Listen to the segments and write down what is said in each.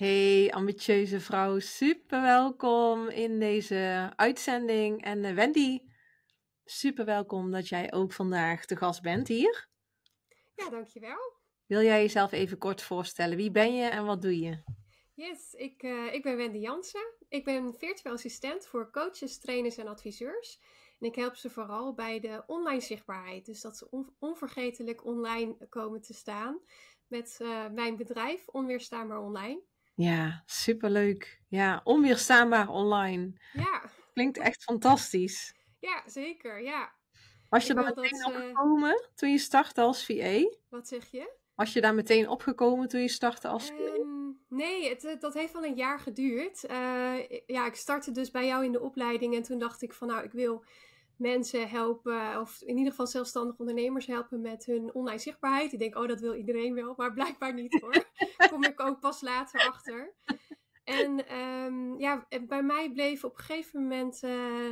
Hey, ambitieuze vrouw, super welkom in deze uitzending. En eh, Wendy, super welkom dat jij ook vandaag te gast bent hier. Ja, dankjewel. Wil jij jezelf even kort voorstellen? Wie ben je en wat doe je? Yes, ik, eh, ik ben Wendy Jansen. Ik ben virtueel assistent voor coaches, trainers en adviseurs. En ik help ze vooral bij de online zichtbaarheid. Dus dat ze onvergetelijk online komen te staan met eh, mijn bedrijf Onweerstaanbaar Online. Ja, superleuk. Ja, onweerstaanbaar online. Ja. Klinkt echt fantastisch. Ja, zeker. Ja. Was je daar meteen eh, opgekomen toen je startte als VA? Wat zeg je? Was je daar meteen opgekomen toen je startte als um, Nee, het, eh, dat heeft wel een jaar geduurd. Eh, ja, ik startte dus bij jou in de opleiding en toen dacht ik van nou, ik wil mensen helpen, of in ieder geval zelfstandig ondernemers helpen met hun online zichtbaarheid. Ik denk, oh, dat wil iedereen wel, maar blijkbaar niet hoor. Kom ik ook pas later achter. En ehm, ja, bij mij bleef op een gegeven moment, eh,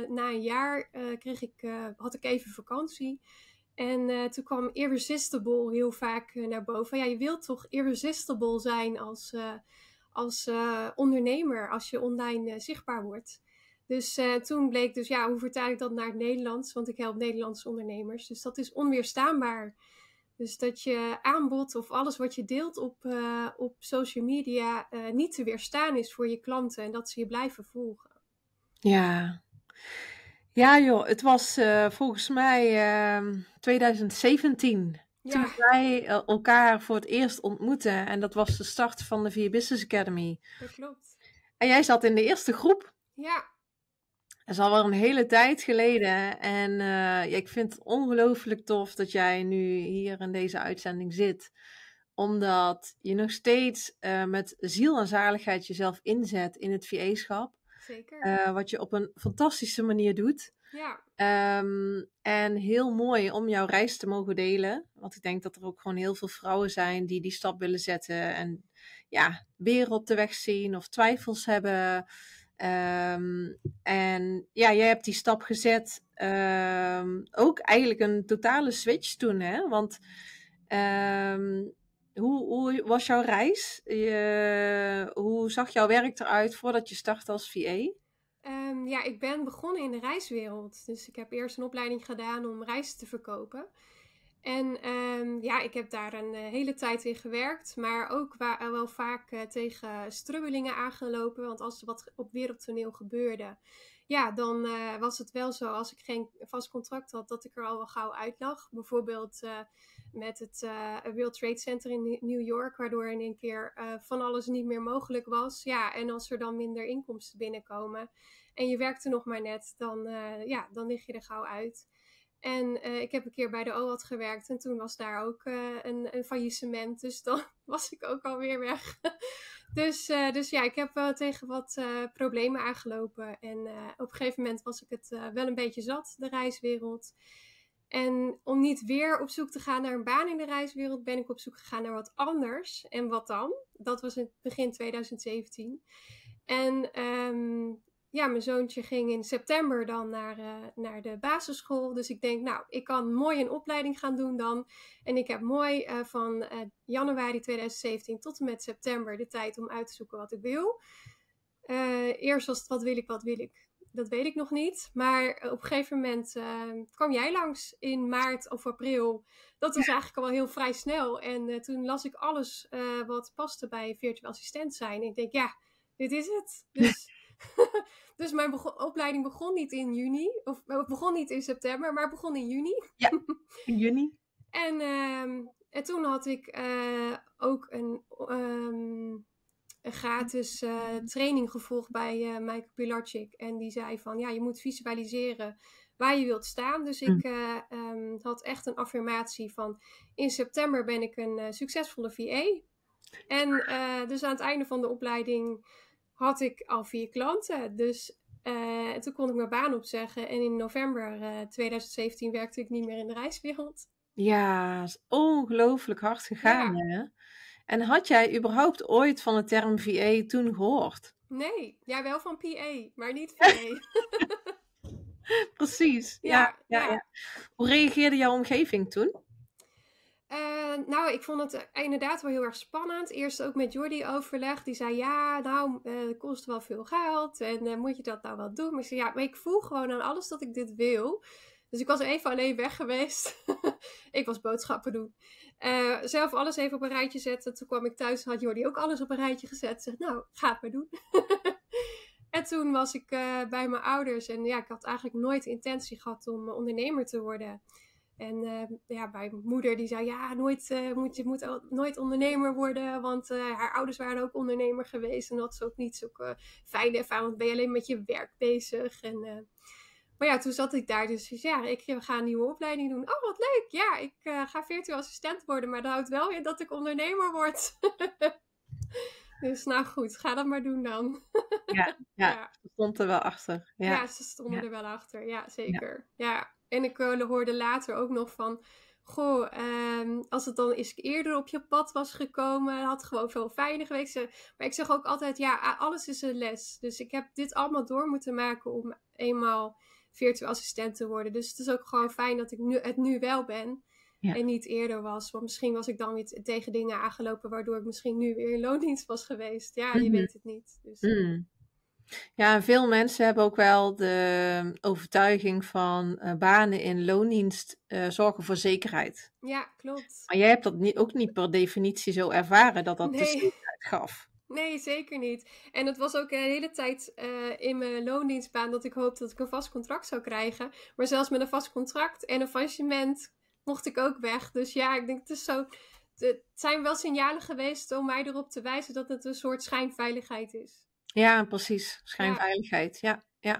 na een jaar, eh, kreeg ik, eh, had ik even vakantie. En toen kwam Irresistible heel vaak naar boven. Ja, je wilt toch irresistible zijn als, als ondernemer, als je online zichtbaar wordt. Dus eh, toen bleek dus, ja, hoe vertaal ik dat naar het Nederlands? Want ik help Nederlandse ondernemers. Dus dat is onweerstaanbaar. Dus dat je aanbod of alles wat je deelt op, eh, op social media eh, niet te weerstaan is voor je klanten en dat ze je blijven volgen. Ja, ja joh, het was volgens mij 2017 ehm, toen wij elkaar voor het eerst ontmoetten. En dat was de start van de Via Business Academy. Dat klopt. En jij zat in de eerste groep. Ja, dat is wel een hele tijd geleden. En eh, ik vind het ongelooflijk tof dat jij nu hier in deze uitzending zit. Omdat je nog steeds eh, met ziel en zaligheid jezelf inzet in het ve schap Zeker. Eh, wat je op een fantastische manier doet. Ja. Ehm, en heel mooi om jouw reis te mogen delen. Want ik denk dat er ook gewoon heel veel vrouwen zijn die die stap willen zetten. En ja, weer op de weg zien of twijfels hebben. Ehm, en ja, jij hebt die stap gezet. Ehm, ook eigenlijk een totale switch toen, hè? Want ehm, hoe, hoe, was jouw reis? Je, hoe zag jouw werk eruit voordat je startte als VA? ja, ik ben begonnen in de reiswereld. Dus ik heb eerst een opleiding gedaan om reizen te verkopen. En ehm, ja, ik heb daar een eh, hele tijd in gewerkt, maar ook eh, wel vaak eh, tegen strubbelingen aangelopen. Want als er wat op wereldtoneel gebeurde, ja, dan was het wel zo als ik geen vast contract had, dat ik er al wel gauw uit lag. Bijvoorbeeld met het World Trade Center in New York, waardoor in een keer van alles niet meer mogelijk was. Ja, en als er dan minder inkomsten binnenkomen en je werkte nog maar net, dan, ja, dan lig je er gauw uit. En eh, ik heb een keer bij de OAT gewerkt en toen was daar ook eh, een, een, faillissement. Dus dan was ik ook alweer weg. dus, eh, dus ja, ik heb wel tegen wat problemen aangelopen. En op een gegeven moment was ik het wel een beetje zat, de reiswereld. En om niet weer op zoek te gaan naar een baan in de reiswereld, ben ik op zoek gegaan naar wat anders. En wat dan? Dat was in begin 2017. En ehm, ja, mijn zoontje ging in september dan naar, eh, naar de basisschool. Dus ik denk, nou, ik kan mooi een opleiding gaan doen dan. En ik heb mooi eh, van eh, januari 2017 tot en met september de tijd om uit te zoeken wat ik wil. eerst was het wat wil ik, wat wil ik. Dat weet ik nog niet. Maar op een gegeven moment kwam jij langs in maart of april. Dat was eigenlijk al wel heel vrij snel. En toen las ik alles wat paste bij virtueel assistent zijn. En ik denk, ja, dit is het. Dus dus mijn opleiding begon niet in juni, of eh, begon niet in september, maar begon in juni. Ja, in juni. en, ehm, en toen had ik eh, ook een, ehm, gratis eh, training gevolgd bij uh, Mike En die zei van, ja, je moet visualiseren waar je wilt staan. Dus ik mm. ehm, had echt een affirmatie van in september ben ik een succesvolle VA. En dus aan het einde van de opleiding had ik al vier klanten. Dus eh, toen kon ik mijn baan opzeggen. En in november 2017 eh, werkte ik niet meer in de reiswereld. Ja, is ongelooflijk hard gegaan. Hè? En had jij überhaupt ooit van de term VA toen gehoord? Nee, ja, wel van PA, maar niet VA. Precies, ja, ja, ja, Hoe reageerde jouw omgeving toen? Eh, nou, ik vond het eh, inderdaad wel heel erg spannend. Eerst ook met Jordi overleg. Die zei, ja, nou, uh, kost wel veel geld. En moet je dat nou wel doen? Maar ik zei, ja, maar ik voel gewoon aan alles dat ik dit wil. Dus ik was even alleen weg geweest. ik was boodschappen doen. zelf alles even op een rijtje zetten. Toen kwam ik thuis had Jordi ook alles op een rijtje gezet. Zegt, nou, ga het maar doen. en toen was ik bij mijn ouders. En ja, ik had eigenlijk nooit intentie gehad om ondernemer te worden. En uh, ja, mijn moeder die zei, ja, nooit, eh, moet, je moet nooit ondernemer worden, want eh, haar ouders waren ook ondernemer geweest en dat ze ook niet zo fijne ervaring, want ben je alleen met je werk bezig. En, eh, maar ja, toen zat ik daar dus, dus ja, ik ga een nieuwe opleiding doen. Oh, wat leuk, ja, ik ga virtueel assistent worden, maar dat houdt wel in dat ik ondernemer word. dus nou goed, ga dat maar doen dan. ja, ja, ze stond er wel achter. Ja, ze stonden er wel achter, ja, zeker. ja. En ik eh, hoorde later ook nog van. Goh, ehm, als het dan eens eerder op je pad was gekomen, had het gewoon veel fijner geweest. Eh, maar ik zeg ook altijd, ja, alles is een les. Dus ik heb dit allemaal door moeten maken om eenmaal virtueel assistent te worden. Dus het is ook gewoon fijn dat ik nu, het nu wel ben en niet eerder was. Want misschien was ik dan weer tegen dingen aangelopen waardoor ik misschien nu weer in loondienst was geweest. Ja, je mhm. weet het niet. Dus, eh, mhm. Ja, en veel mensen hebben ook wel de overtuiging van eh, banen in loondienst eh, zorgen voor zekerheid. Ja, klopt. Maar jij hebt dat niet, ook niet per definitie zo ervaren dat dat de zekerheid gaf. Nee, zeker niet. En het was ook een hele tijd eh, in mijn loondienstbaan dat ik hoopte dat ik een vast contract zou krijgen. Maar zelfs met een vast contract en een faillissement mocht ik ook weg. Dus ja, ik denk het is zo. Het zijn wel signalen geweest om mij erop te wijzen dat het een soort schijnveiligheid is. Ja, precies. Schijnveiligheid. Ja, ja.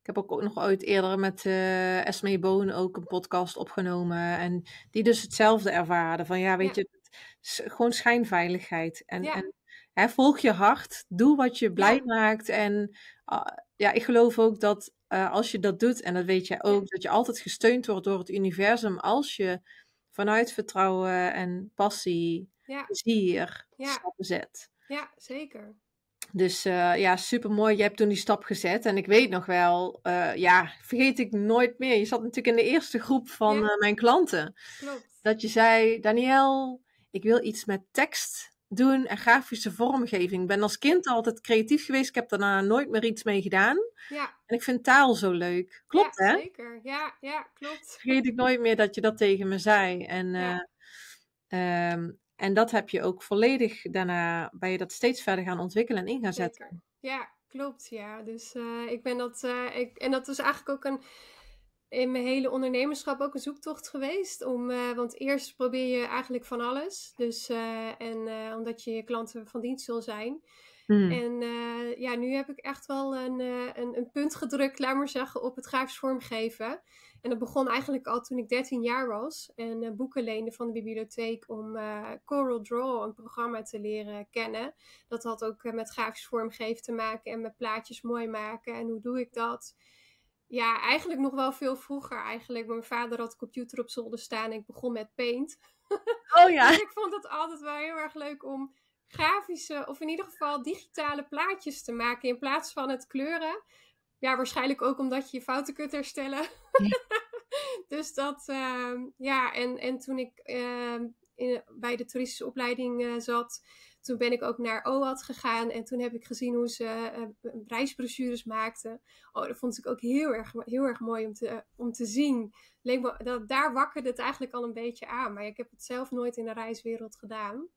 Ik heb ook nog ooit eerder met uh, Esme Boon ook een podcast opgenomen. En die dus hetzelfde ervaren. Van ja, weet je, gewoon schijnveiligheid. En, en hè, volg je hart. Doe wat je blij maakt. En ah, ja, ik geloof ook dat eh, als je dat doet, en dat weet jij ook, dat je altijd gesteund wordt door het universum. Als je vanuit vertrouwen en passie, plezier, stappen zet. Ja, zeker. Dus eh, ja, super mooi. Je hebt toen die stap gezet. En ik weet nog wel, eh, ja, vergeet ik nooit meer. Je zat natuurlijk in de eerste groep van eh, mijn klanten. Klopt. Dat je zei, Daniel, ik wil iets met tekst doen en grafische vormgeving. Ik ben als kind altijd creatief geweest. Ik heb daarna nooit meer iets mee gedaan. Ja. En ik vind taal zo leuk. Klopt, ja, hè? Zeker. Ja, ja, klopt. Vergeet ik nooit meer dat je dat tegen me zei. En ja. Ehm, en dat heb je ook volledig daarna, ben je dat steeds verder gaan ontwikkelen en in gaan zetten. Ja, klopt. Ja, dus eh, ik ben dat, eh, ik, en dat is eigenlijk ook een, in mijn hele ondernemerschap ook een zoektocht geweest. Om, eh, want eerst probeer je eigenlijk van alles. Dus, en omdat je je klanten van dienst wil zijn. Hmm. En ja, nu heb ik echt wel een, een, een, punt gedrukt, laat maar zeggen, op het graafsvormgeven. vormgeven. En dat begon eigenlijk al toen ik 13 jaar was en uh, boeken leende van de bibliotheek om uh, Coral Draw, een programma, te leren kennen. Dat had ook eh, met grafisch vormgeven te maken en met plaatjes mooi maken. En hoe doe ik dat? Ja, eigenlijk nog wel veel vroeger eigenlijk. Mijn vader had de computer op zolder staan en ik begon met paint. Oh ja. Dus ik vond het altijd wel heel erg leuk om grafische, of in ieder geval digitale plaatjes te maken in plaats van het kleuren. Ja, waarschijnlijk ook omdat je je fouten kunt herstellen. dus dat, ehm, ja, en, en toen ik ehm, in, bij de toeristische opleiding eh, zat, toen ben ik ook naar OAT gegaan en toen heb ik gezien hoe ze eh, reisbrochures maakten. Oh, dat vond ik ook heel erg, heel erg mooi om te, om te zien. Leek me, dat, daar wakkerde het eigenlijk al een beetje aan, maar ik heb het zelf nooit in de reiswereld gedaan.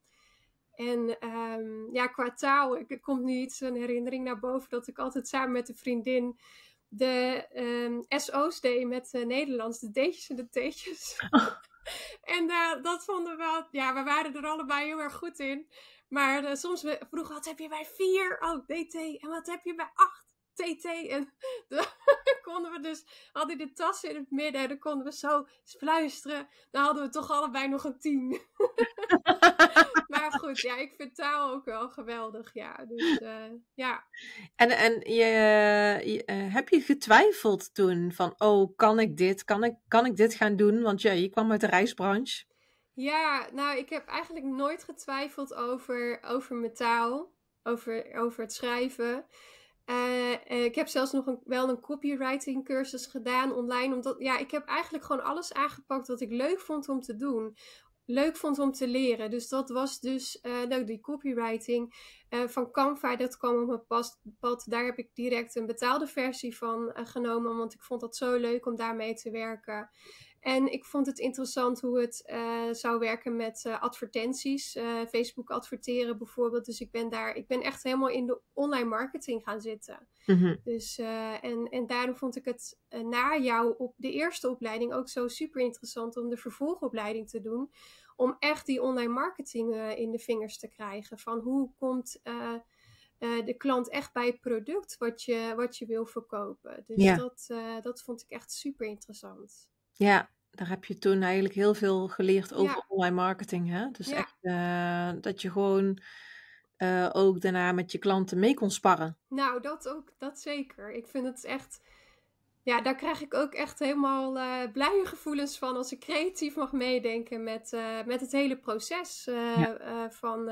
En ehm, ja, qua taal, er komt nu iets een herinnering naar boven dat ik altijd samen met een vriendin de ehm, SO's deed met eh, Nederlands, de D'tjes en de T'tjes. en eh, dat vonden we wel, ja, we waren er allebei heel erg goed in. Maar eh, soms vroegen wat heb je bij vier? Oh, DT. En wat heb je bij acht? TT. En dan konden we dus, had hij de tas in het midden en dan konden we zo fluisteren. Dan hadden we toch allebei nog een tien. maar goed, ja, ik vind ook wel geweldig, ja. Dus, eh, ja. En, en je, eh, heb je getwijfeld toen van, oh, kan ik dit? Kan ik, kan ik dit gaan doen? Want ja, je kwam uit de reisbranche. Ja, nou, ik heb eigenlijk nooit getwijfeld over, over mijn taal, over, over het schrijven. Eh, eh, ik heb zelfs nog een, wel een copywriting cursus gedaan online. Omdat ja, ik heb eigenlijk gewoon alles aangepakt wat ik leuk vond om te doen. Leuk vond om te leren. Dus dat was dus uh, nou, die copywriting van Canva. Dat kwam op mijn pad. Daar heb ik direct een betaalde versie van genomen. Want ik vond dat zo leuk om daarmee te werken. En ik vond het interessant hoe het eh, zou werken met eh, advertenties. Eh, Facebook adverteren bijvoorbeeld. Dus ik ben daar, ik ben echt helemaal in de online marketing gaan zitten. Mhm. Dus, en, en daarom vond ik het na jou op de eerste opleiding ook zo super interessant om de vervolgopleiding te doen. Om echt die online marketing in de vingers te krijgen. Van hoe komt. de klant echt bij het product wat je, wat je wil verkopen. Dus dat, dat vond ik echt super interessant. Ja, daar heb je toen eigenlijk heel veel geleerd over online marketing. Hè? Dus echt eh, dat je gewoon eh, ook daarna met je klanten mee kon sparren. Nou, dat ook, dat zeker. Ik vind het echt. Ja, daar krijg ik ook echt helemaal uh, blije gevoelens van als ik creatief mag meedenken met, met het hele proces van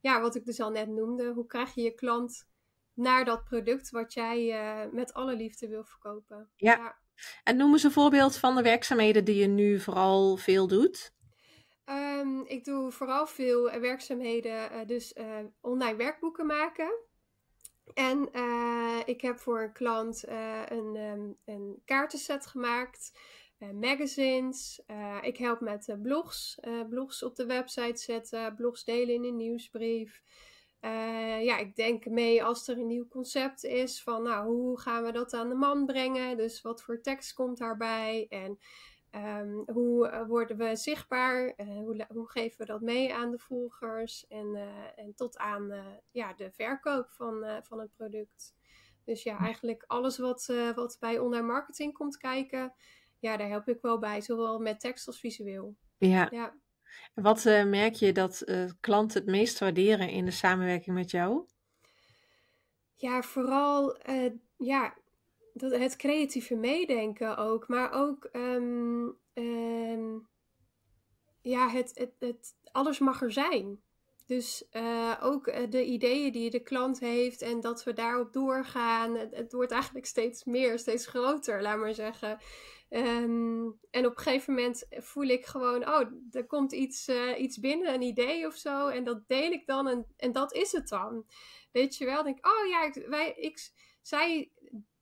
ja, wat ik dus al net noemde. Hoe krijg je je klant naar dat product wat jij met alle liefde wil verkopen? ja. En noem eens een voorbeeld van de werkzaamheden die je nu vooral veel doet. Ehm, ik doe vooral veel eh, werkzaamheden, eh, dus eh, online werkboeken maken. En ik heb voor een klant een, um, een kaartenset gemaakt, magazines. ik help met blogs, blogs op de website zetten, blogs delen in een nieuwsbrief. Eh, ja, ik denk mee als er een nieuw concept is van nou, hoe gaan we dat aan de man brengen? Dus wat voor tekst komt daarbij? En ehm, hoe eh, worden we zichtbaar? Eh, hoe, hoe, geven we dat mee aan de volgers? En, en tot aan ja, de verkoop van, van het product. Dus ja, eigenlijk alles wat, wat bij online marketing komt kijken, ja, daar help ik wel bij, zowel met tekst als visueel. Ja. ja wat eh, merk je dat eh, klanten het meest waarderen in de samenwerking met jou? Ja, vooral eh, ja, dat, het creatieve meedenken ook, maar ook ehm, ehm, ja, het, het, het, alles mag er zijn. Dus eh, ook eh, de ideeën die de klant heeft en dat we daarop doorgaan. Het, wordt eigenlijk steeds meer, steeds groter, laat maar zeggen. Ehm, en op een gegeven moment voel ik gewoon, oh, er komt iets, eh, iets binnen, een idee of zo. En dat deel ik dan en, en dat is het dan. Weet je wel, denk ik, oh ja, wij, ik, zij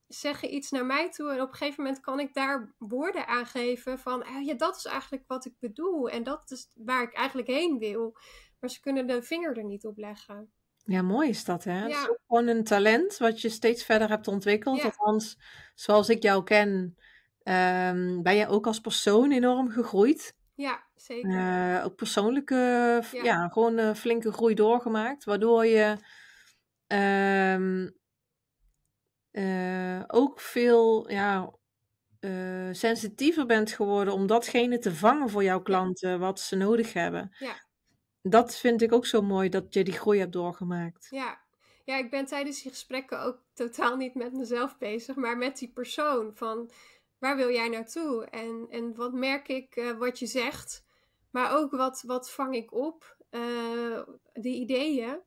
zeggen iets naar mij toe. En op een gegeven moment kan ik daar woorden aan geven van, ah ja, dat is eigenlijk wat ik bedoel. En dat is waar ik eigenlijk heen wil. Maar ze kunnen de vinger er niet op leggen. Ja, mooi is dat, hè? Het is ook gewoon een talent wat je steeds verder hebt ontwikkeld. Ja. Althans, zoals ik jou ken, ehm, ben je ook als persoon enorm gegroeid. Ja, zeker. Eh, ook persoonlijke, ja, ja gewoon een flinke groei doorgemaakt. Waardoor je ehm, eh, ook veel ja, eh, sensitiever bent geworden om datgene te vangen voor jouw klanten wat ze nodig hebben. Ja dat vind ik ook zo mooi dat je die groei hebt doorgemaakt. Ja. ja, ik ben tijdens die gesprekken ook totaal niet met mezelf bezig, maar met die persoon. Van waar wil jij naartoe? En, en wat merk ik eh, wat je zegt, maar ook wat, wat vang ik op, uh, die ideeën,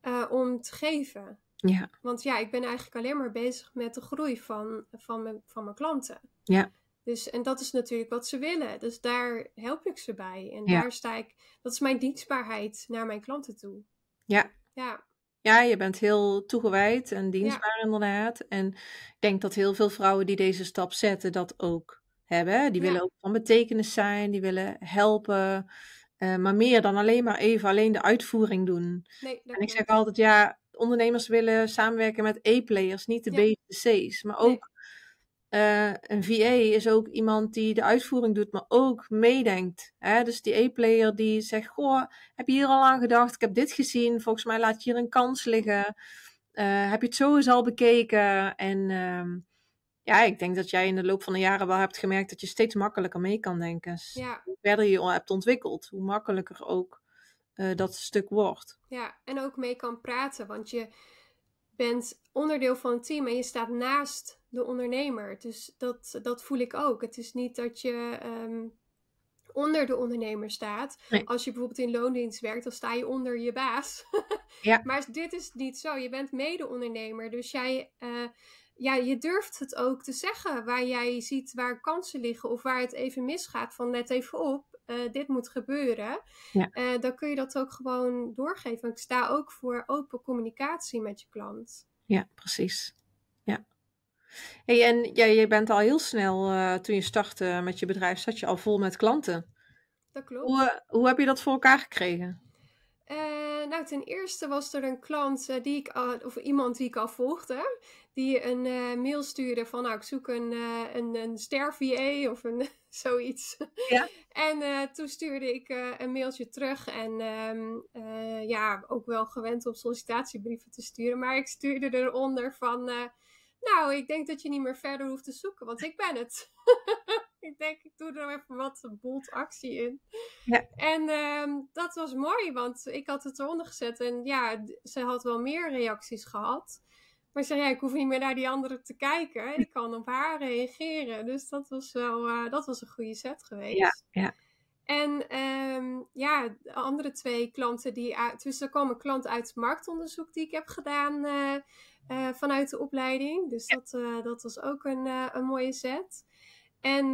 eh, om te geven. Ja. Want ja, ik ben eigenlijk alleen maar bezig met de groei van, van, mijn, van mijn klanten. Ja. Dus, en dat is natuurlijk wat ze willen. Dus daar help ik ze bij. En daar sta ik, dat is mijn dienstbaarheid naar mijn klanten toe. Ja. Ja. Ja, je bent heel toegewijd en dienstbaar inderdaad. En ik denk dat heel veel vrouwen die deze stap zetten dat ook hebben. Die willen ook van betekenis zijn, die willen helpen. Eh, maar meer dan alleen maar even alleen de uitvoering doen. Nee, en ik zeg altijd, ja, ondernemers willen samenwerken met E-players, niet de B en C's. Maar ook eh, een VA is ook iemand die de uitvoering doet, maar ook meedenkt. Hè? Dus die A-player die zegt: Goh, heb je hier al aan gedacht? Ik heb dit gezien. Volgens mij laat je hier een kans liggen. Eh, heb je het sowieso al bekeken? En ehm, ja, ik denk dat jij in de loop van de jaren wel hebt gemerkt dat je steeds makkelijker mee kan denken. Ja. Hoe verder je hebt ontwikkeld, hoe makkelijker ook eh, dat stuk wordt. Ja, en ook mee kan praten, want je bent onderdeel van een team en je staat naast de ondernemer. Dus dat, dat voel ik ook. Het is niet dat je ehm, onder de ondernemer staat. Als je bijvoorbeeld in loondienst werkt, dan sta je onder je baas. ja. Maar dit is niet zo. Je bent mede-ondernemer. Dus jij. Eh, ja, je durft het ook te zeggen waar jij ziet waar kansen liggen of waar het even misgaat. Van let even op, eh, dit moet gebeuren. Ja. Eh, dan kun je dat ook gewoon doorgeven. Ik sta ook voor open communicatie met je klant. Ja, precies. Ja. Hey, en jij, jij bent al heel snel, eh, toen je startte met je bedrijf, zat je al vol met klanten. Dat klopt. Hoe, eh, hoe heb je dat voor elkaar gekregen? Eh, nou, ten eerste was er een klant die ik al- of iemand die ik al volgde, die een mail stuurde van nou, ik zoek een, eh, een, een ster VA of een zoiets. Ja. En toen stuurde ik een mailtje terug en ehm, ja, ook wel gewend om sollicitatiebrieven te sturen, maar ik stuurde eronder van nou, ik denk dat je niet meer verder hoeft te zoeken, want ik ben het. ik denk, ik doe er nou even wat bold actie in. Ja. En ehm, dat was mooi, want ik had het eronder gezet. En ja, ze had wel meer reacties gehad. Maar ze zei, ik hoef niet meer naar die andere te kijken. Ik kan op haar reageren. Dus dat was wel eh, dat was een goede set geweest. Ja, En ehm, ja, de andere twee klanten die uit... Dus er kwam een klant uit marktonderzoek die ik heb gedaan... Eh, eh, vanuit de opleiding. Dus dat, eh, dat was ook een, eh, een mooie set. En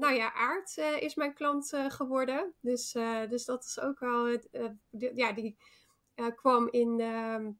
nou ja, Aard is mijn klant geworden. Dus, dus dat is ook wel. ja, die kwam in ehm,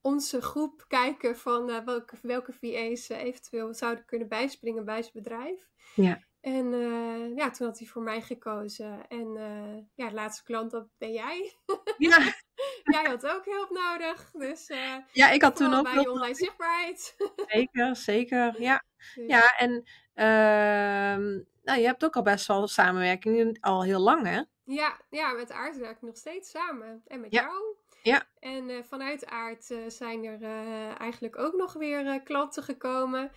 onze groep kijken van welke, welke VA's eventueel zouden kunnen bijspringen bij zijn bedrijf. Ja. En eh, ja, toen had hij voor mij gekozen. En eh, ja, de laatste klant, dat ben jij. Ja. jij had ook hulp nodig. Dus uh, ja, ik had toen ook bij je online zichtbaarheid. zeker, zeker. Ja, dus ja en ehm, nou, je hebt ook al best wel samenwerkingen al heel lang, hè? Ja, ja met Aard werk ik nog steeds samen. En met jou. Ja. En vanuit Aard zijn er eigenlijk ook nog weer klanten gekomen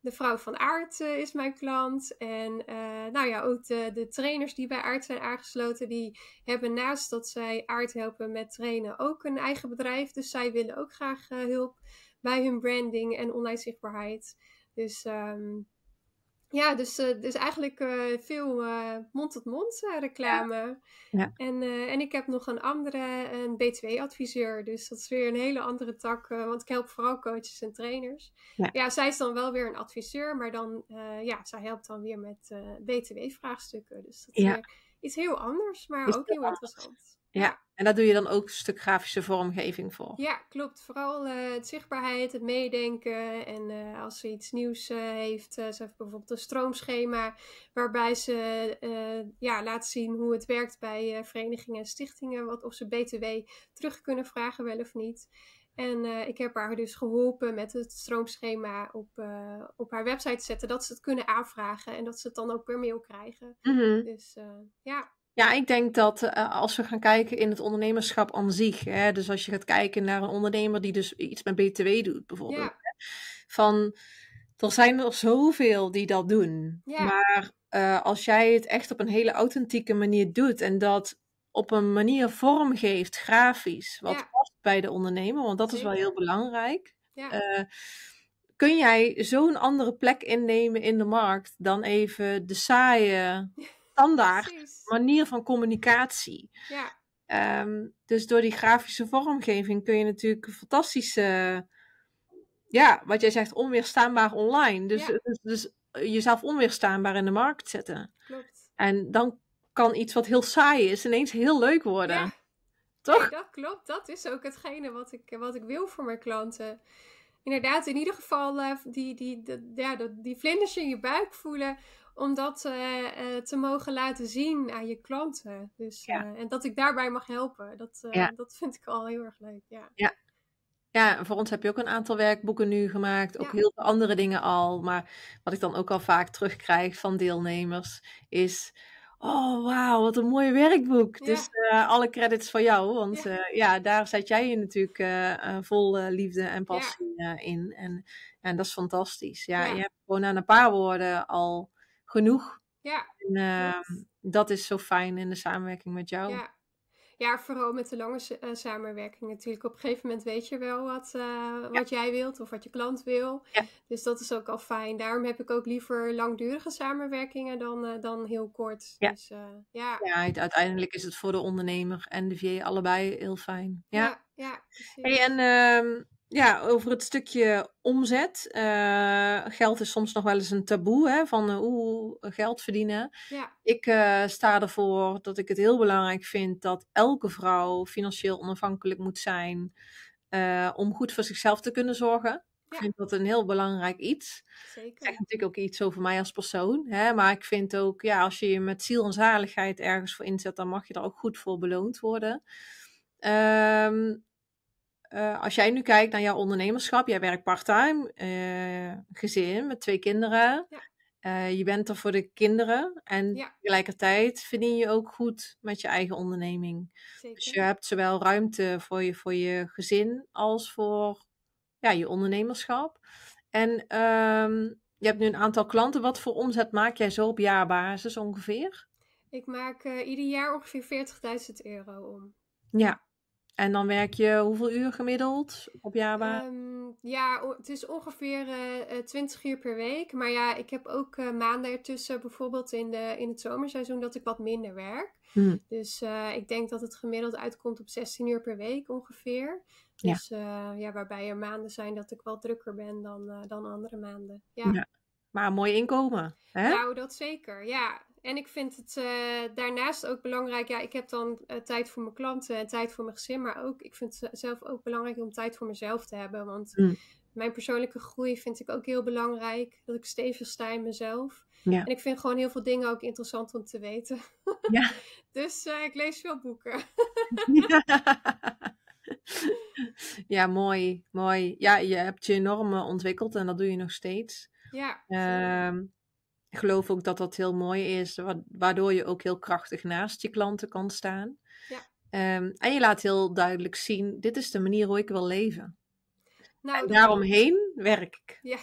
de vrouw van Aard eh, is mijn klant. En eh, nou ja, ook de, de, trainers die bij Aard zijn aangesloten, die hebben naast dat zij Aard helpen met trainen ook een eigen bedrijf. Dus zij willen ook graag eh, hulp bij hun branding en online zichtbaarheid. Dus um, ja, dus, eh, dus eigenlijk eh, veel eh, mond-tot-mond reclame. Ja. En, en ik heb nog een andere, een B2-adviseur. Dus dat is weer een hele andere tak, want ik help vooral coaches en trainers. Ja. zij is dan wel weer een adviseur, maar dan, ja, zij helpt dan weer met uh, B2-vraagstukken. Dus dat is iets heel anders, maar ook heel anders. interessant. Ja, en daar doe je dan ook een stuk grafische vormgeving voor. Ja, klopt. Vooral eh, het zichtbaarheid, het meedenken. En eh, als ze iets nieuws eh, heeft, ze heeft bijvoorbeeld een stroomschema waarbij ze ja, laat zien hoe het werkt bij verenigingen en stichtingen. Wat, of ze BTW terug kunnen vragen, wel of niet. En ik heb haar dus geholpen met het stroomschema op, op haar website zetten. Dat ze het kunnen aanvragen en dat ze het dan ook per mail krijgen. Mhm. Dus ja. Ja, ik denk dat eh, als we gaan kijken in het ondernemerschap aan zich, hè, dus als je gaat kijken naar een ondernemer die dus iets met BTW doet bijvoorbeeld, ja. van er zijn er zoveel die dat doen, maar eh, als jij het echt op een hele authentieke manier doet en dat op een manier vormgeeft, grafisch, wat past bij de ondernemer, want dat is wel heel belangrijk. Eh, kun jij zo'n andere plek innemen in de markt dan even de saaie standaard manier van communicatie. Ja. Ehm, dus door die grafische vormgeving kun je natuurlijk fantastische, ja, wat jij zegt, onweerstaanbaar online. Dus, dus, dus eh, jezelf onweerstaanbaar in de markt zetten. Klopt. En dan kan iets wat heel saai is ineens heel leuk worden. Ja. Toch? dat klopt. Dat is ook hetgene wat ik, wat ik wil voor mijn klanten. Inderdaad, in ieder geval eh, die, die, die, ja, die vlinders in je buik voelen om dat eh, eh, te mogen laten zien aan je klanten. Dus, eh, en dat ik daarbij mag helpen. Dat, dat vind ik al heel erg leuk. Ja. ja. Ja, voor ons heb je ook een aantal werkboeken nu gemaakt, ook heel veel andere dingen al. Maar wat ik dan ook al vaak terugkrijg van deelnemers is, oh wauw, wat een mooi werkboek. Dus alle credits voor jou, want ja, ja daar zet jij je natuurlijk vol liefde en passie in. En, en dat is fantastisch. Ja, je hebt gewoon aan een paar woorden al genoeg. Ja. En, ehm, dat is zo fijn in de samenwerking met jou. Ja. Ja, vooral met de lange eh, samenwerking natuurlijk. Op een gegeven moment weet je wel wat, eh, wat jij wilt of wat je klant wil. Dus dat is ook al fijn. Daarom heb ik ook liever langdurige samenwerkingen dan, eh, dan heel kort. Ja. Dus, ja. ja, uiteindelijk is het voor de ondernemer en de VA allebei heel fijn. Ja, ja, ja hey, en ehm, ja, over het stukje omzet. Eh, geld is soms nog wel eens een taboe, hè, van uh, oeh, geld verdienen. Ja. Ik eh, sta ervoor dat ik het heel belangrijk vind dat elke vrouw financieel onafhankelijk moet zijn eh, om goed voor zichzelf te kunnen zorgen. Ik vind dat een heel belangrijk iets. Zeker. Dat natuurlijk ook iets over mij als persoon. Hè? Maar ik vind ook, ja, als je je met ziel en zaligheid ergens voor inzet, dan mag je er ook goed voor beloond worden. Um, eh, als jij nu kijkt naar jouw ondernemerschap, jij werkt parttime, uh, gezin met twee kinderen. Eh, je bent er voor de kinderen en ja. tegelijkertijd verdien je ook goed met je eigen onderneming. Dus je hebt zowel ruimte voor je, voor je gezin als voor ja, je ondernemerschap. En ehm, je hebt nu een aantal klanten. Wat voor omzet maak jij zo op jaarbasis ongeveer? Ik maak ieder jaar ongeveer 40.000 euro om. Ja, en dan werk je hoeveel uur gemiddeld op Java? Ehm, ja, het is ongeveer 20 eh, eh, uur per week. Maar ja, ik heb ook eh, maanden ertussen, bijvoorbeeld in, de, in het zomerseizoen, dat ik wat minder werk. Hmm. Dus ik denk dat het gemiddeld uitkomt op 16 uur per week ongeveer. Dus ja, ja waarbij er maanden zijn dat ik wat drukker ben dan, dan andere maanden. ja. ja. Maar een mooi inkomen. Hè? Nou, dat zeker. Ja, en ik vind het eh, daarnaast ook belangrijk. Ja, ik heb dan eh, tijd voor mijn klanten en tijd voor mijn gezin. Maar ook, ik vind het zelf ook belangrijk om tijd voor mezelf te hebben. Want mm. mijn persoonlijke groei vind ik ook heel belangrijk. Dat ik stevig sta in mezelf. En ik vind gewoon heel veel dingen ook interessant om te weten. Ja. dus eh, ik lees veel boeken. ja. mooi, mooi. Ja, je hebt je enorm ontwikkeld en dat doe je nog steeds. Ja. Ehm, ik geloof ook dat dat heel mooi is, waardoor je ook heel krachtig naast je klanten kan staan. Ja. Ehm, en je laat heel duidelijk zien, dit is de manier hoe ik wil leven. Nou, en daaromheen werk ik. Ja.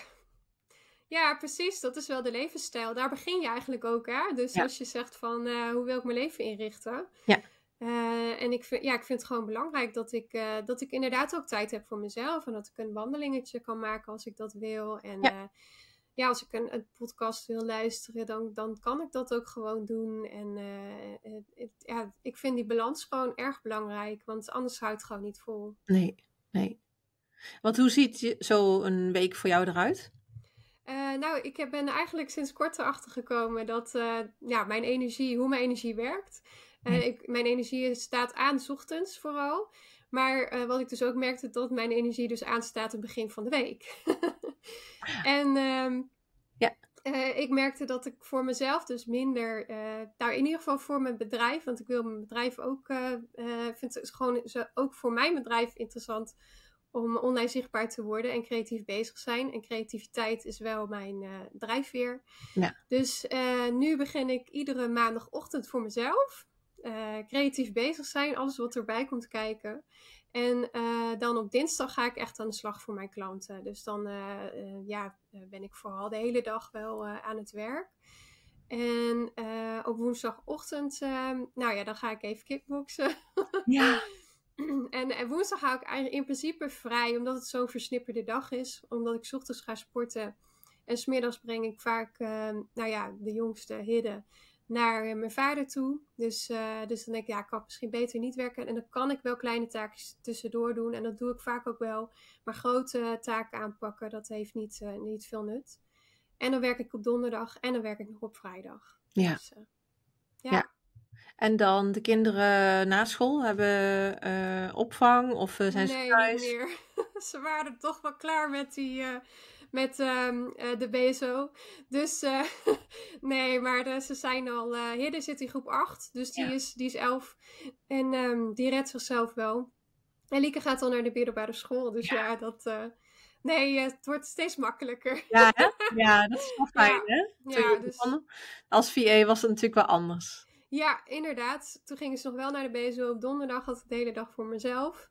ja, precies. Dat is wel de levensstijl. Daar begin je eigenlijk ook. Hè? Dus als je zegt van, eh, hoe wil ik mijn leven inrichten? Ja. Eh, en ik vind, ja, ik vind het gewoon belangrijk dat ik, eh, dat ik inderdaad ook tijd heb voor mezelf. En dat ik een wandelingetje kan maken als ik dat wil. En ja, als ik een, podcast wil luisteren, dan, dan kan ik dat ook gewoon doen. En eh, eh, het, ja, ik vind die balans gewoon erg belangrijk, want anders houdt het gewoon niet vol. Nee, nee. Want hoe ziet zo'n week voor jou eruit? Eh, nou, ik ben eigenlijk sinds kort erachter gekomen dat ja, mijn energie, hoe mijn energie werkt. en ik, mijn energie staat aan, s ochtends vooral. Maar eh, wat ik dus ook merkte, dat mijn energie dus aanstaat het begin van de week. en ehm, ja. Eh, ik merkte dat ik voor mezelf dus minder, uh, in ieder geval voor mijn bedrijf, want ik wil mijn bedrijf ook, vind het gewoon ook voor mijn bedrijf interessant om online zichtbaar te worden en creatief bezig zijn. En creativiteit is wel mijn uh, drijfveer. Ja. Dus nu begin ik iedere maandagochtend voor mezelf. Eh, creatief bezig zijn, alles wat erbij komt kijken. En eh, dan op dinsdag ga ik echt aan de slag voor mijn klanten. Dus dan eh, ja, ben ik vooral de hele dag wel aan het werk. En op woensdagochtend, ehm, nou ja, dan ga ik even kickboxen. Ja. en, en, woensdag hou ik eigenlijk in principe vrij, omdat het zo'n versnipperde dag is. Omdat ik ochtends ga sporten. En smiddags breng ik vaak, ehm, nou ja, de jongste Hidde naar eh, mijn vader toe. Dus, eh, dus dan denk ik, ja, ik kan misschien beter niet werken. En dan kan ik wel kleine taakjes tussendoor doen. En dat doe ik vaak ook wel. Maar grote taken aanpakken, dat heeft niet, eh, niet veel nut. En dan werk ik op donderdag en dan werk ik nog op vrijdag. Ja. Dus, ja. En dan de kinderen na school hebben opvang of zijn ze thuis? Nee, niet meer. ze waren toch wel klaar met die met ehm, eh, de BSO. Dus eh, nee, maar eh, ze zijn al. Uh, zit in groep 8, dus die, is, die is 11. En ehm, die redt zichzelf wel. En Lieke gaat al naar de middelbare school. Dus ja, dat. Nee, het wordt steeds makkelijker. Ja, hè? ja dat is wel fijn, ja. hè? ja, dus... Als VA was het natuurlijk wel anders. Ja, inderdaad. Toen gingen ze nog wel naar de BSO op donderdag. Had ik de hele dag voor mezelf.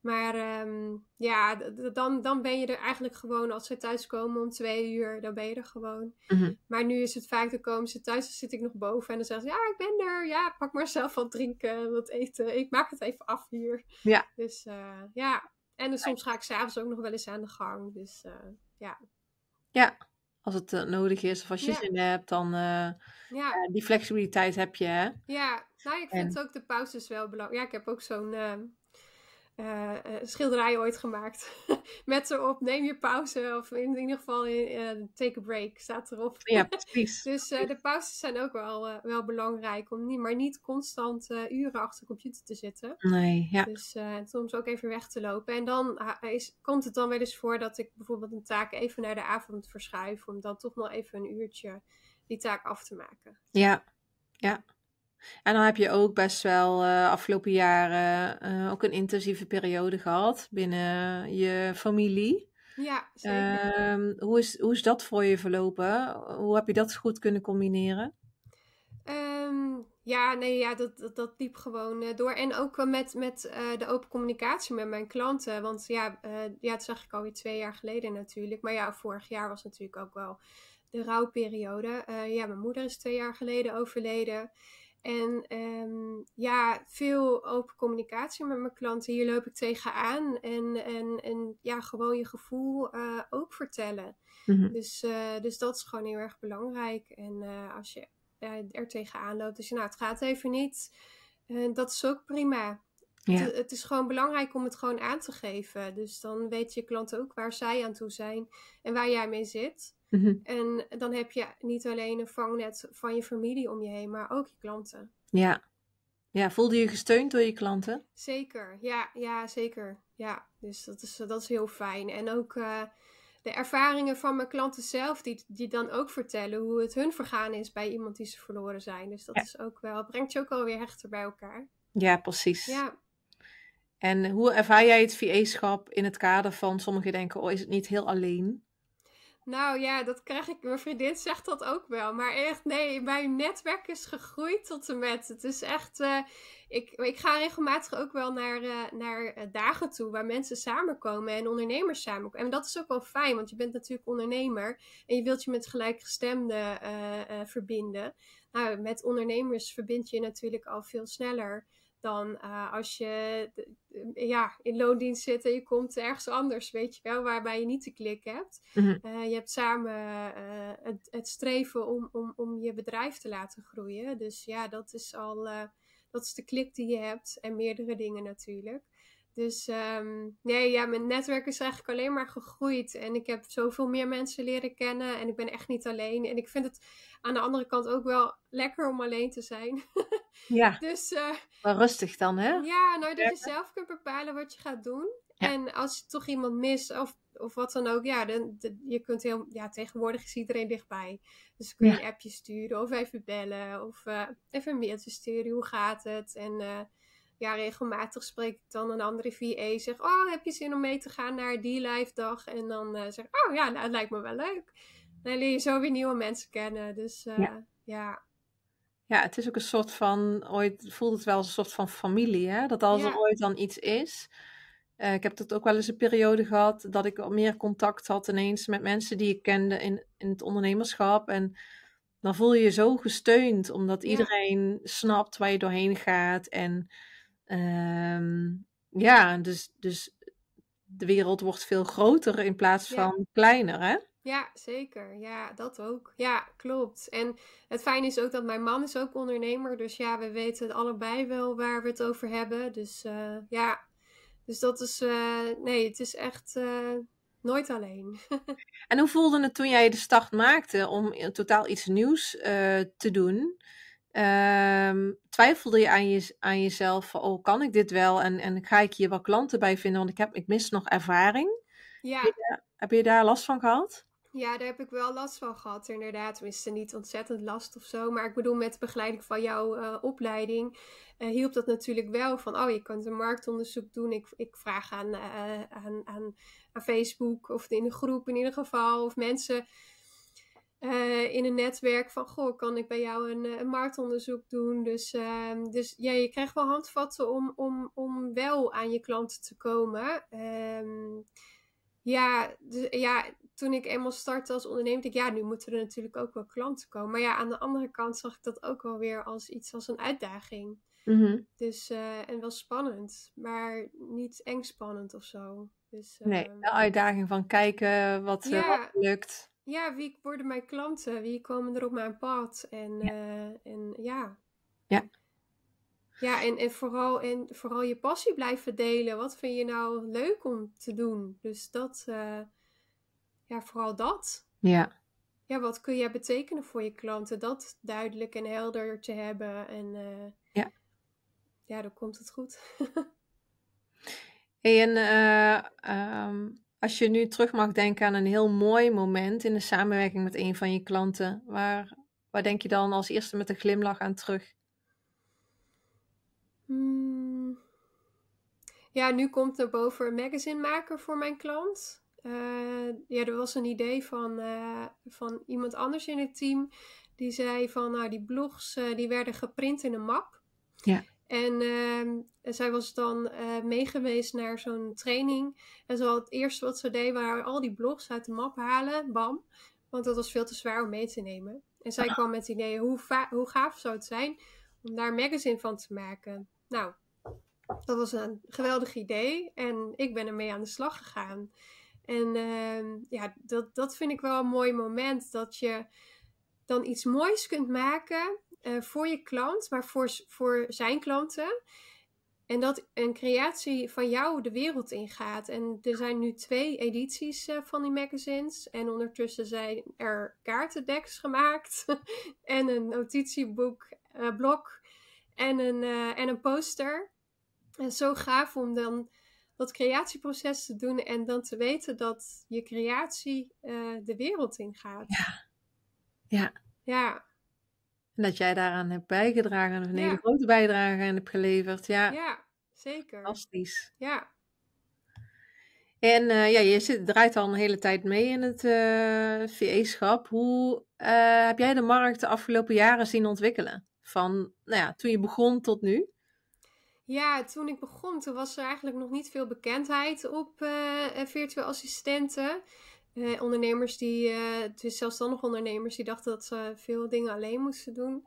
Maar ehm, ja, dan, dan ben je er eigenlijk gewoon als ze thuiskomen om twee uur, dan ben je er gewoon. Mhm. Maar nu is het vaak, dan komen ze thuis, dan zit ik nog boven en dan zeggen ze, ja, ik ben er. Ja, pak maar zelf wat drinken, wat eten. Ik maak het even af hier. Ja. Dus eh, ja, en soms ga ik s'avonds ook nog wel eens aan de gang. Dus eh, ja. Ja, als het eh, nodig is of als je zin hebt, dan ja. die flexibiliteit heb je. Hè? Ja, nou, ik vind ook de pauzes wel belangrijk. Ja, ik heb ook zo'n ehm, uh, schilderij ooit gemaakt. Met erop, neem je pauze. Of in ieder geval in, eh, take a break staat erop. Ja, precies. dus de pauzes zijn ook wel, wel belangrijk. Om niet, maar niet constant uren achter de computer te zitten. Nee, ja. Dus soms ook even weg te lopen. En dan ah, is, komt het dan wel eens voor dat ik bijvoorbeeld een taak even naar de avond verschuif. Om dan toch nog even een uurtje die taak af te maken. Ja, ja. En dan heb je ook best wel uh, afgelopen jaren eh, ook een intensieve periode gehad binnen je familie. Ja, zeker. Ehm, hoe, is, hoe is dat voor je verlopen? Hoe heb je dat goed kunnen combineren? Ehm, ja, nee, ja, dat, dat, liep gewoon eh, door. En ook met, met de open communicatie met mijn klanten. Want ja, ja, dat zag ik alweer twee jaar geleden natuurlijk. Maar ja, vorig jaar was natuurlijk ook wel de rouwperiode. ja, mijn moeder is twee jaar geleden overleden. En ehm, ja, veel open communicatie met mijn klanten. Hier loop ik tegenaan. En, en, en ja, gewoon je gevoel eh, ook vertellen. Mhm. dus, eh, dus dat is gewoon heel erg belangrijk. En eh, als je er tegenaan loopt, dus je, nou, het gaat even niet. dat is ook prima. Het, het, is gewoon belangrijk om het gewoon aan te geven. Dus dan weet je klanten ook waar zij aan toe zijn en waar jij mee zit. Mhm. En dan heb je niet alleen een vangnet van je familie om je heen, maar ook je klanten. Ja. Ja, voelde je gesteund door je klanten? Zeker, ja, ja zeker. Ja, dus dat is, dat is heel fijn. En ook eh, de ervaringen van mijn klanten zelf, die, die dan ook vertellen hoe het hun vergaan is bij iemand die ze verloren zijn. Dus dat is ook wel, brengt je ook alweer hechter bij elkaar. Ja, precies. Ja. En hoe ervaar jij het VA-schap in het kader van sommigen denken, oh, is het niet heel alleen? Nou ja, dat krijg ik. Mijn vriendin zegt dat ook wel. Maar echt, nee, mijn netwerk is gegroeid tot en met. Het is echt. Eh, ik, ik ga regelmatig ook wel naar, eh, naar eh, dagen toe waar mensen samenkomen en ondernemers samenkomen. En dat is ook wel fijn, want je bent natuurlijk ondernemer en je wilt je met gelijkgestemden verbinden. Nou, met ondernemers verbind je natuurlijk al veel sneller dan eh, als je ja, in loondienst zit en je komt ergens anders, weet je wel, waarbij je niet de klik hebt. Mhm. Eh, je hebt samen eh, het, het, streven om, om, om je bedrijf te laten groeien. Dus ja, dat is al dat is de klik die je hebt en meerdere dingen natuurlijk. Dus ehm, nee, ja, mijn netwerk is eigenlijk alleen maar gegroeid. En ik heb zoveel meer mensen leren kennen. En ik ben echt niet alleen. En ik vind het aan de andere kant ook wel lekker om alleen te zijn. ja. Dus, eh, wel rustig dan, hè? Ja, nou dat je zelf kunt bepalen wat je gaat doen. En als je toch iemand mist of, of wat dan ook, ja, dan, je kunt heel, ja, tegenwoordig is iedereen dichtbij. Dus kun je een appje sturen of even bellen of eh, even een mailtje sturen, hoe gaat het? En eh, ja, regelmatig spreek ik dan een andere VA. Zeg, oh, heb je zin om mee te gaan naar die live dag? En dan uh, zeg oh ja, nou, het lijkt me wel leuk. Dan leer je zo weer nieuwe mensen kennen. Dus eh, ja. ja. het is ook een soort van, ooit voelt het wel als een soort van familie, hè? Dat als er ooit dan iets is. Eh, ik heb dat ook wel eens een periode gehad dat ik meer contact had ineens met mensen die ik kende in, in het ondernemerschap. En dan voel je je zo gesteund, omdat iedereen snapt waar je doorheen gaat. En Ehm, ja, dus, dus de wereld wordt veel groter in plaats van kleiner, hè? Ja, zeker. Ja, dat ook. Ja, klopt. En het fijne is ook dat mijn man is ook ondernemer. Dus ja, we weten allebei wel waar we het over hebben. Dus eh, ja, dus dat is... Eh, nee, het is echt eh, nooit alleen. en hoe voelde het toen jij de start maakte om totaal iets nieuws te doen? Um, twijfelde je aan, je aan jezelf oh, kan ik dit wel? En, en ga ik hier wel klanten bij vinden? Want ik, heb, ik mis nog ervaring. Ja. Heb je, daar last van gehad? Ja, daar heb ik wel last van gehad, inderdaad. Tenminste, niet ontzettend last of zo. Maar ik bedoel, met begeleiding van jouw eh, opleiding eh, hielp dat natuurlijk wel. Van, oh, je kunt een marktonderzoek doen. Ik, ik vraag aan, eh, aan, aan, aan, Facebook of in een groep in ieder geval. Of mensen eh, in een netwerk van, goh, kan ik bij jou een, eh, marktonderzoek doen? Dus, ehm, dus ja, je krijgt wel handvatten om, om, om wel aan je klanten te komen. Ehm, ja, dus, ja, toen ik eenmaal startte als ondernemer, dacht ik, ja, nu moeten er natuurlijk ook wel klanten komen. Maar ja, aan de andere kant zag ik dat ook wel weer als iets als een uitdaging. Mhm. Dus, eh, en wel spannend, maar niet eng spannend of zo. Dus, nee, de ehm, uitdaging van kijken wat, ja, wat lukt. Ja, wie worden mijn klanten? Wie komen er op mijn pad? En ja. Eh, en, ja. ja. Ja, en, en, vooral, en vooral je passie blijven delen. Wat vind je nou leuk om te doen? Dus dat, uh, ja, vooral dat. Ja. Ja, wat kun jij betekenen voor je klanten? Dat duidelijk en helder te hebben. En eh, ja. ja, dan komt het goed. hey, en um als je nu terug mag denken aan een heel mooi moment in de samenwerking met een van je klanten, waar, waar denk je dan als eerste met een glimlach aan terug? Hmm. Ja, nu komt er boven een magazine maken voor mijn klant. Eh, ja, er was een idee van, eh, van iemand anders in het team. Die zei van, nou, die blogs eh, die werden geprint in een map. Ja. Ehm, en zij was dan uh, eh, meegeweest naar zo'n training. En zo het eerste wat ze deed, waren al die blogs uit de map halen. Bam. Want dat was veel te zwaar om mee te nemen. En zij ah. kwam met ideeën, hoe, hoe gaaf zou het zijn om daar een magazine van te maken? Nou, dat was een geweldig idee. En ik ben ermee aan de slag gegaan. En ehm, ja, dat, dat vind ik wel een mooi moment. Dat je dan iets moois kunt maken eh, voor je klant, maar voor, voor zijn klanten. En dat een creatie van jou de wereld ingaat. En er zijn nu twee edities eh, van die magazines. En ondertussen zijn er kaartendeks gemaakt. en een notitieboek, uh, blok en een, en een poster. En zo gaaf om dan dat creatieproces te doen. En dan te weten dat je creatie de wereld ingaat. Ja. Ja. Ja dat jij daaraan hebt bijgedragen, of een hele grote bijdrage aan hebt geleverd. Ja, ja zeker. Fantastisch. Ja. En eh, ja, je zit, draait al een hele tijd mee in het uh, eh, VE-schap. Hoe eh, heb jij de markt de afgelopen jaren zien ontwikkelen? Van nou ja, toen je begon tot nu? Ja, toen ik begon, toen was er eigenlijk nog niet veel bekendheid op virtuele assistenten eh, ondernemers die, eh, het is zelfstandige ondernemers, die dachten dat ze veel dingen alleen moesten doen.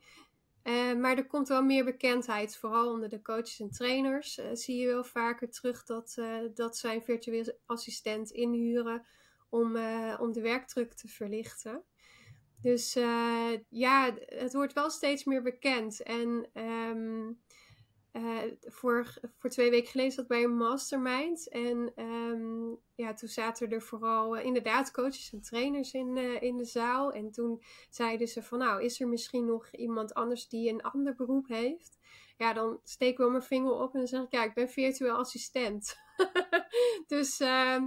Eh, maar er komt wel meer bekendheid, vooral onder de coaches en trainers. Eh, zie je wel vaker terug dat, dat zij een virtueel assistent inhuren om, om de werkdruk te verlichten. Dus ja, het wordt wel steeds meer bekend. En ehm, eh, voor, voor twee weken geleden zat bij een mastermind. En ehm, ja, toen zaten er vooral eh, inderdaad coaches en trainers in, eh, in de zaal. En toen zeiden ze van nou, is er misschien nog iemand anders die een ander beroep heeft? Ja, dan steek ik wel mijn vinger op en dan zeg ik ja, ik ben virtueel assistent. dus ehm,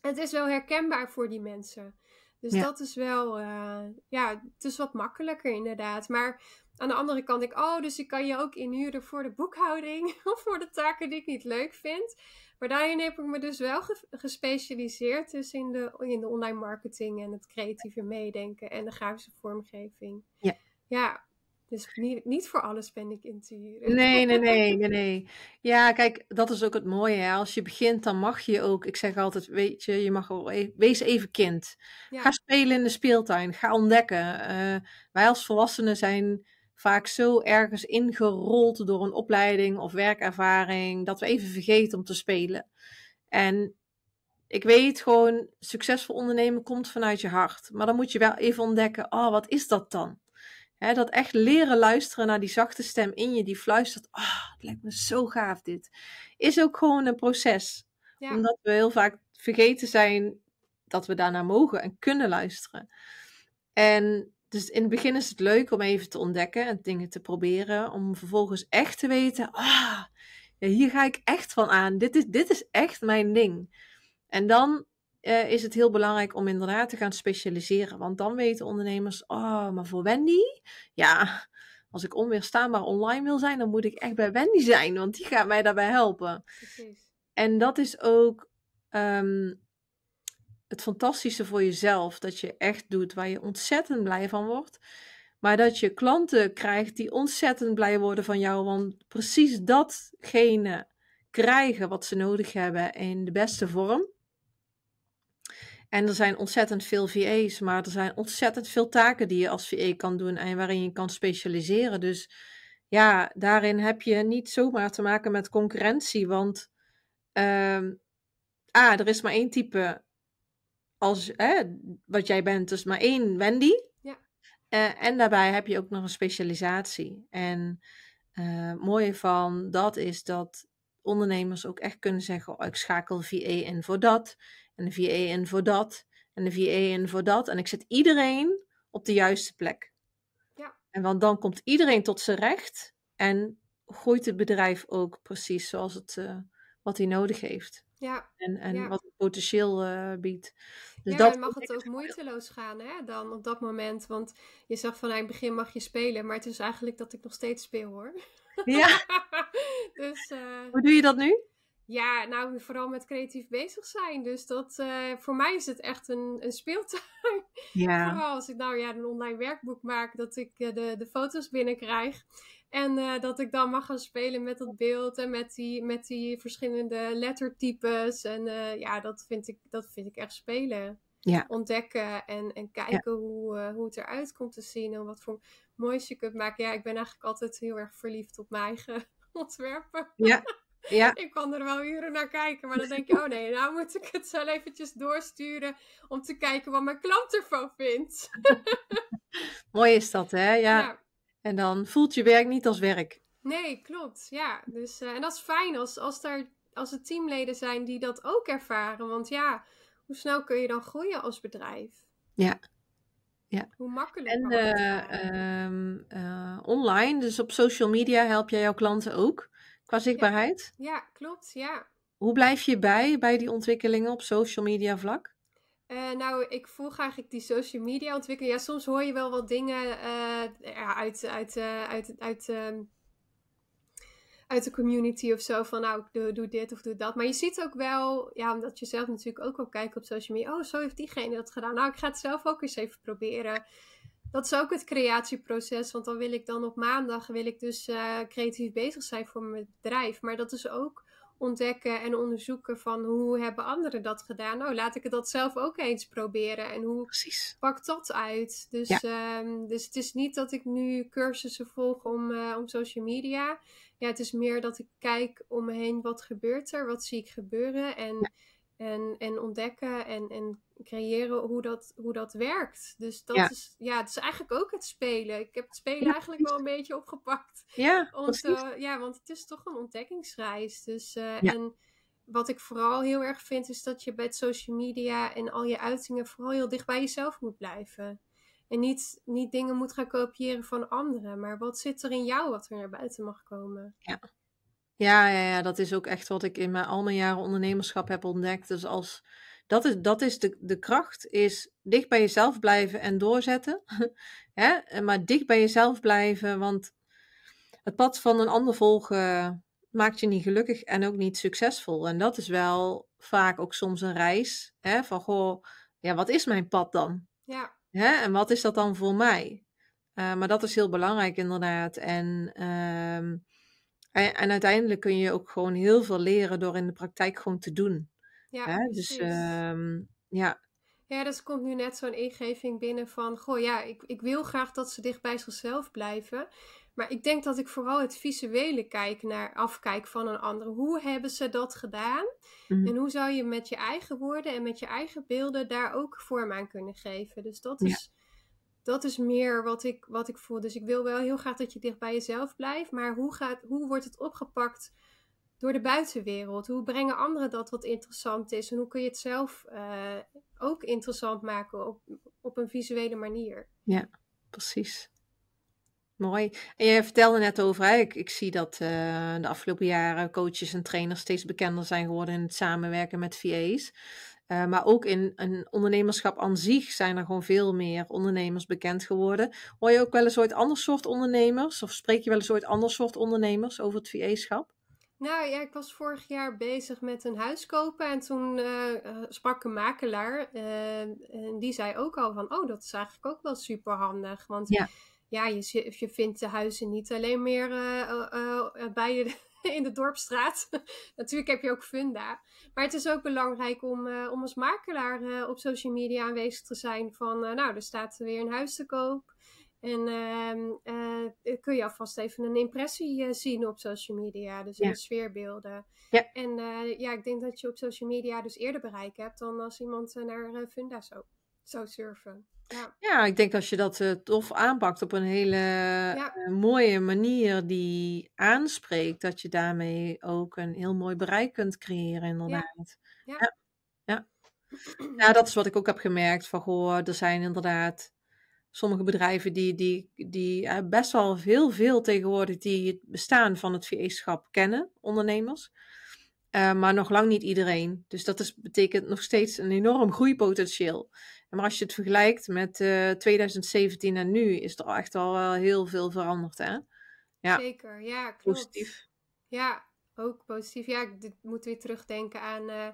het is wel herkenbaar voor die mensen. Dus dat is wel, ja, het is wat makkelijker inderdaad. Maar aan de andere kant ik, oh, dus ik kan je ook inhuren voor de boekhouding of voor de taken die ik niet leuk vind. Maar daarin heb ik me dus wel gespecialiseerd dus in, de, in de online marketing en het creatieve meedenken en de grafische vormgeving. Ja. Ja, dus niet, niet voor alles ben ik in te huren. Nee, nee, nee, nee, nee. Ja, kijk, dat is ook het mooie. Hè? Als je begint, dan mag je ook. Ik zeg altijd, weet je, je mag wel e-, wees even kind. Ga spelen in de speeltuin. Ga ontdekken. Eh, wij als volwassenen zijn vaak zo ergens ingerold door een opleiding of werkervaring dat we even vergeten om te spelen. En ik weet gewoon, succesvol ondernemen komt vanuit je hart. Maar dan moet je wel even ontdekken, oh, wat is dat dan? dat echt leren luisteren naar die zachte stem in je die fluistert, ah, oh, het lijkt me zo gaaf dit. Is ook gewoon een proces. Omdat we heel vaak vergeten zijn dat we daarnaar mogen en kunnen luisteren. En dus in het begin is het leuk om even te ontdekken en dingen te proberen. Om vervolgens echt te weten, ah, ja, hier ga ik echt van aan. Dit is, dit is echt mijn ding. En dan eh, is het heel belangrijk om inderdaad te gaan specialiseren. Want dan weten ondernemers, oh, maar voor Wendy, ja, als ik onweerstaanbaar online wil zijn, dan moet ik echt bij Wendy zijn, want die gaat mij daarbij helpen. Precies. En dat is ook ehm, het fantastische voor jezelf. Dat je echt doet waar je ontzettend blij van wordt. Maar dat je klanten krijgt die ontzettend blij worden van jou. Want precies datgene krijgen wat ze nodig hebben in de beste vorm. En er zijn ontzettend veel VA's, maar er zijn ontzettend veel taken die je als VA kan doen en waarin je kan specialiseren. Dus ja, daarin heb je niet zomaar te maken met concurrentie, want uh, ah, er is maar één type als, hè, wat jij bent, dus maar één Wendy. Ja. Eh, en daarbij heb je ook nog een specialisatie. En uh, het mooie van dat is dat ondernemers ook echt kunnen zeggen: oh, ik schakel VE in voor dat, en de VE in voor dat, en de VE in voor dat. En ik zet iedereen op de juiste plek. Ja. En want dan komt iedereen tot zijn recht en groeit het bedrijf ook precies zoals het, eh, wat hij nodig heeft. Ja. En, en wat het potentieel eh, biedt. Dus ja, mag het ook moeiteloos gaan hè, dan op dat moment. Want je zag van nou, in het begin mag je spelen, maar het is eigenlijk dat ik nog steeds speel hoor. Ja. dus, eh, Hoe doe je dat nu? Ja, nou vooral met creatief bezig zijn. Dus dat, eh, voor mij is het echt een, een speeltuin. Ja. Vooral als ik nou ja, een online werkboek maak, dat ik de, de foto's binnenkrijg. En eh, dat ik dan mag gaan spelen met dat beeld en met die, met die verschillende lettertypes. En eh, ja, dat vind, ik, dat vind ik echt spelen. Ja. Ontdekken en, en kijken hoe, eh, hoe het eruit komt te zien en wat voor moois je kunt maken. Ja, ik ben eigenlijk altijd heel erg verliefd op mijn eigen ontwerpen. Ja. Ja. Ik kan er wel uren naar kijken, maar dan denk je, oh nee, nou moet ik het zo eventjes doorsturen om te kijken wat mijn klant ervan vindt. Mooi is dat, hè? ja. En dan voelt je werk niet als werk. Nee, klopt. Ja, dus, eh, en dat is fijn als, als, daar, als er teamleden zijn die dat ook ervaren. Want ja, hoe snel kun je dan groeien als bedrijf? Ja. ja. Hoe makkelijk. En uh, uh, online, dus op social media, help jij jouw klanten ook qua zichtbaarheid? Ja, ja klopt. Ja. Hoe blijf je bij bij die ontwikkelingen op social media vlak? Eh, nou, ik volg eigenlijk die social media ontwikkeling. Ja, soms hoor je wel wat dingen eh, uit, uit, eh, uit, uit, ehm, uit de community of zo. Van nou, doe, doe, dit of doe dat. Maar je ziet ook wel, ja, omdat je zelf natuurlijk ook wel kijkt op social media. Oh, zo heeft diegene dat gedaan. Nou, ik ga het zelf ook eens even proberen. Dat is ook het creatieproces. Want dan wil ik dan op maandag wil ik dus creatief bezig zijn voor mijn bedrijf. Maar dat is ook ontdekken en onderzoeken van hoe hebben anderen dat gedaan. Nou, laat ik dat zelf ook eens proberen. En hoe Precies. pakt dat uit? Dus, ehm, dus het is niet dat ik nu cursussen volg om, eh, om social media. Ja, het is meer dat ik kijk om me heen wat gebeurt er, wat zie ik gebeuren en en, en ontdekken en, en creëren hoe dat, hoe dat werkt. Dus dat ja. is, ja, het is eigenlijk ook het spelen. Ik heb het spelen eigenlijk wel een beetje opgepakt. Ja, want, eh, ja, want het is toch een ontdekkingsreis. Dus, eh, En wat ik vooral heel erg vind, is dat je bij social media en al je uitingen vooral heel dicht bij jezelf moet blijven. En niet, niet dingen moet gaan kopiëren van anderen, maar wat zit er in jou wat er naar buiten mag komen? Ja, ja, ja, ja, dat is ook echt wat ik in mijn, al mijn jaren ondernemerschap heb ontdekt. Dus als, dat is, dat is de, de kracht, is dicht bij jezelf blijven en doorzetten. Hè? Maar dicht bij jezelf blijven, want het pad van een ander volgen maakt je niet gelukkig en ook niet succesvol. En dat is wel vaak ook soms een reis hè? van, goh, ja, wat is mijn pad dan? Ja. Hè? En wat is dat dan voor mij? Eh, maar dat is heel belangrijk inderdaad. En... Ehm, en, uiteindelijk kun je ook gewoon heel veel leren door in de praktijk gewoon te doen. Ja, hè? Dus ehm, ja. Ja, dus komt nu net zo'n ingeving binnen van, goh ja, ik, ik wil graag dat ze dicht bij zichzelf blijven. Maar ik denk dat ik vooral het visuele kijk naar afkijk van een ander. Hoe hebben ze dat gedaan? Mhm. En hoe zou je met je eigen woorden en met je eigen beelden daar ook vorm aan kunnen geven? Dus dat is dat is meer wat ik, wat ik voel. Dus ik wil wel heel graag dat je dicht bij jezelf blijft. Maar hoe, gaat, hoe wordt het opgepakt door de buitenwereld? Hoe brengen anderen dat wat interessant is? En hoe kun je het zelf eh, ook interessant maken op, op een visuele manier? Ja, precies. Mooi. En jij vertelde net over, hè, ik, ik zie dat eh, de afgelopen jaren coaches en trainers steeds bekender zijn geworden in het samenwerken met VA's. Eh, maar ook in een ondernemerschap aan zich zijn er gewoon veel meer ondernemers bekend geworden. Hoor je ook wel eens ooit ander soort ondernemers? Of spreek je wel eens ooit ander soort ondernemers over het VE-schap? Nou ja, ik was vorig jaar bezig met een huis kopen en toen eh, eh, sprak een makelaar. en die zei ook al van, oh dat is eigenlijk ook wel super handig. Want ja, ja je, je vindt de huizen niet alleen meer bij je in de dorpstraat. Natuurlijk heb je ook Funda. Maar het is ook belangrijk om, eh, om als makelaar eh, op social media aanwezig te zijn. Van uh, nou, er staat weer een huis te koop. En ehm, kun je alvast even een impressie zien op social media. Dus in de sfeerbeelden. Ja. En ja, ik denk dat je op social media dus eerder bereik hebt dan als iemand naar Funda zou, zou surfen. Ja. ja, ik denk als je dat uh, tof aanpakt op een hele eh, mooie manier die aanspreekt, dat je daarmee ook een heel mooi bereik kunt creëren, inderdaad. Ja. ja. ja. dat is wat ik ook heb gemerkt. Van goh, er zijn inderdaad sommige bedrijven die, die, die eh, best wel heel veel tegenwoordig die het bestaan van het VE-schap kennen, ondernemers. maar nog lang niet iedereen. Dus dat is, betekent nog steeds een enorm groeipotentieel. Maar als je het vergelijkt met 2017 eh, en nu, is er echt al heel veel veranderd, hè? Ja. Zeker, ja, klopt. Positief. Ja, ook positief. Ja, ik moet weer terugdenken aan, eh,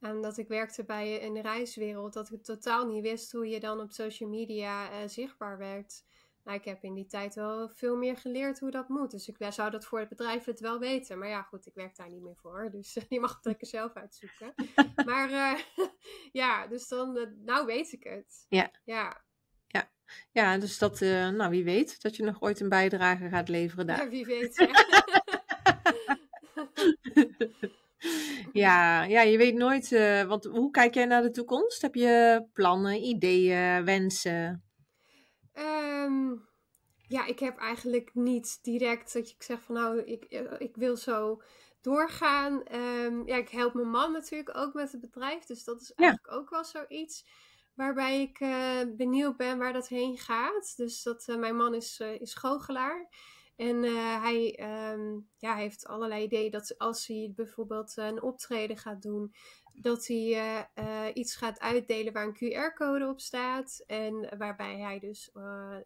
aan dat ik werkte bij een eh, reiswereld. Dat ik totaal niet wist hoe je dan op social media zichtbaar werd. Maar ik heb in die tijd wel veel meer geleerd hoe dat moet. Dus ik zou dat voor het bedrijf het wel weten. Maar ja, goed, ik werk daar niet meer voor. Dus die mag het lekker zelf uitzoeken. maar eh, ja, dus dan, eh, nou weet ik het. Ja. Ja. Ja, ja dus dat, eh, nou wie weet, dat je nog ooit een bijdrage gaat leveren daar. Ja, wie weet. Ja. ja, ja, je weet nooit, want hoe kijk jij naar de toekomst? Heb je plannen, ideeën, wensen? Ehm, ja, ik heb eigenlijk niet direct dat ik zeg van nou, ik, ik wil zo doorgaan. Ehm, ja, ik help mijn man natuurlijk ook met het bedrijf. Dus dat is eigenlijk ook wel zoiets waarbij ik eh, benieuwd ben waar dat heen gaat. Dus dat, eh, mijn man is, uh, is goochelaar. En hij ehm, ja, heeft allerlei ideeën dat als hij bijvoorbeeld een optreden gaat doen, dat hij eh, eh, iets gaat uitdelen waar een QR-code op staat. En waarbij hij dus, eh,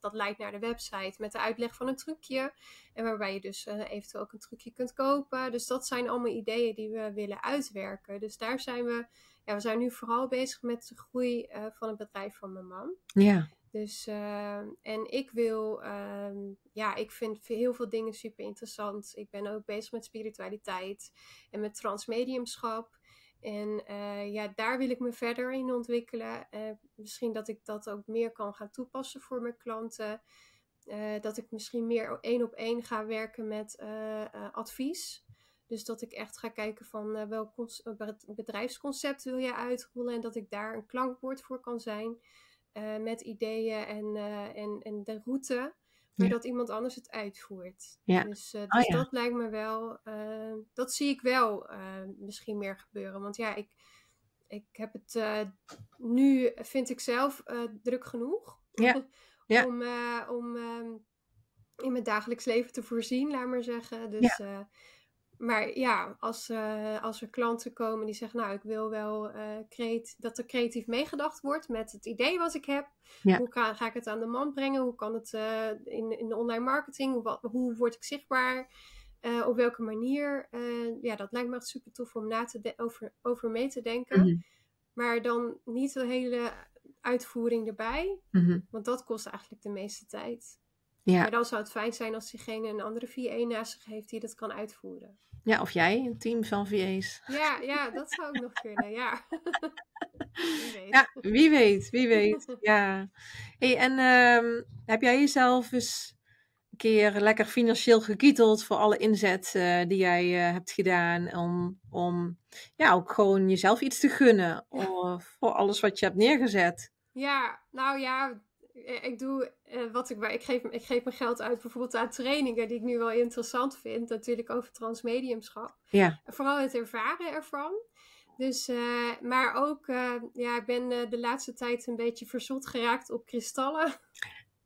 dat leidt naar de website met de uitleg van een trucje. En waarbij je dus eventueel ook een trucje kunt kopen. Dus dat zijn allemaal ideeën die we willen uitwerken. Dus daar zijn we, ja, we zijn nu vooral bezig met de groei van het bedrijf van mijn man. Ja. Dus, en ik wil, ehm, ja, ik vind heel veel dingen super interessant. Ik ben ook bezig met spiritualiteit en met transmediumschap. En eh, ja, daar wil ik me verder in ontwikkelen. Eh, misschien dat ik dat ook meer kan gaan toepassen voor mijn klanten. Eh, dat ik misschien meer één op één ga werken met advies. Dus dat ik echt ga kijken van welk bedrijfsconcept wil je uitrollen. En dat ik daar een klankbord voor kan zijn met ideeën en, en, en de route maar dat iemand anders het uitvoert. Ja. Dus, eh, oh dus dat lijkt me wel, eh, dat zie ik wel eh, misschien meer gebeuren. Want ja, ik, ik heb het nu, vind ik zelf druk genoeg ja. om, om ehm, in mijn dagelijks leven te voorzien, laat maar zeggen. Dus ja. Maar ja, als, eh, als er klanten komen die zeggen, nou, ik wil wel eh, dat er creatief meegedacht wordt met het idee wat ik heb. Hoe ga, ik het aan de man brengen? Hoe kan het eh, in, in de online marketing? Hoe, wat, hoe word ik zichtbaar? op welke manier? ja, dat lijkt me echt super tof om na te over, over mee te denken. Mhm. Maar dan niet de hele uitvoering erbij, mhm. want dat kost eigenlijk de meeste tijd. Ja. Maar dan zou het fijn zijn als diegene een andere VA naast zich heeft die dat kan uitvoeren. Ja, of jij, een team van VA's. Ja, ja dat zou ook nog kunnen, ja. wie weet. Ja, wie weet, wie weet, ja. hey, en ehm, heb jij jezelf eens een keer lekker financieel gekieteld voor alle inzet eh, die jij eh, hebt gedaan om, om ja, ook gewoon jezelf iets te gunnen of voor alles wat je hebt neergezet? Ja, nou ja, eh, ik doe eh, wat ik, waar ik geef, ik geef mijn geld uit bijvoorbeeld aan trainingen die ik nu wel interessant vind, natuurlijk over transmediumschap. Ja. Vooral het ervaren ervan. Dus, eh, maar ook, uh, ja, ik ben de laatste tijd een beetje verzot geraakt op kristallen.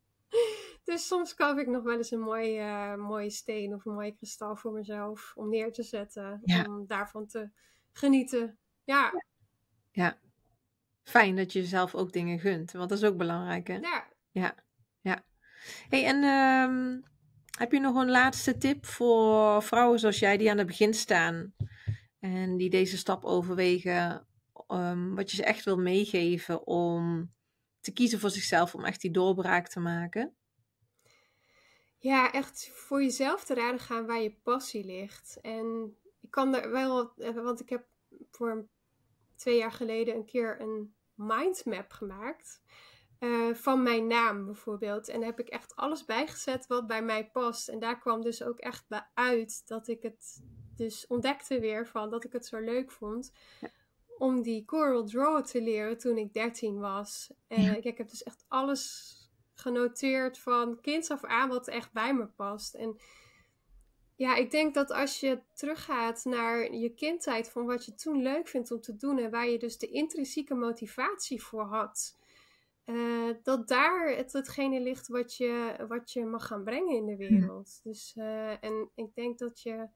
dus soms koop ik nog wel eens een mooie, mooie steen of een mooie kristal voor mezelf om neer te zetten. Ja. Om daarvan te genieten. Ja. Ja, Fijn dat je jezelf ook dingen gunt, want dat is ook belangrijk, hè? Ja. Ja, ja. hey, en ehm, heb je nog een laatste tip voor vrouwen zoals jij die aan het begin staan en die deze stap overwegen, ehm, wat je ze echt wil meegeven om te kiezen voor zichzelf, om echt die doorbraak te maken? Ja, echt voor jezelf te raden gaan waar je passie ligt. En ik kan er wel, eh, want ik heb voor twee jaar geleden een keer een mindmap gemaakt. Eh, van mijn naam bijvoorbeeld. En heb ik echt alles bijgezet wat bij mij past. En daar kwam dus ook echt bij uit dat ik het dus ontdekte weer van dat ik het zo leuk vond. Om die Coral Draw te leren toen ik 13 was. En ik, ik heb dus echt alles genoteerd van kinds af aan wat echt bij me past. En ja, ik denk dat als je teruggaat naar je kindtijd van wat je toen leuk vindt om te doen en waar je dus de intrinsieke motivatie voor had, eh, dat daar het, hetgene ligt wat je, wat je mag gaan brengen in de hm. wereld. Dus, eh, en ik denk dat je,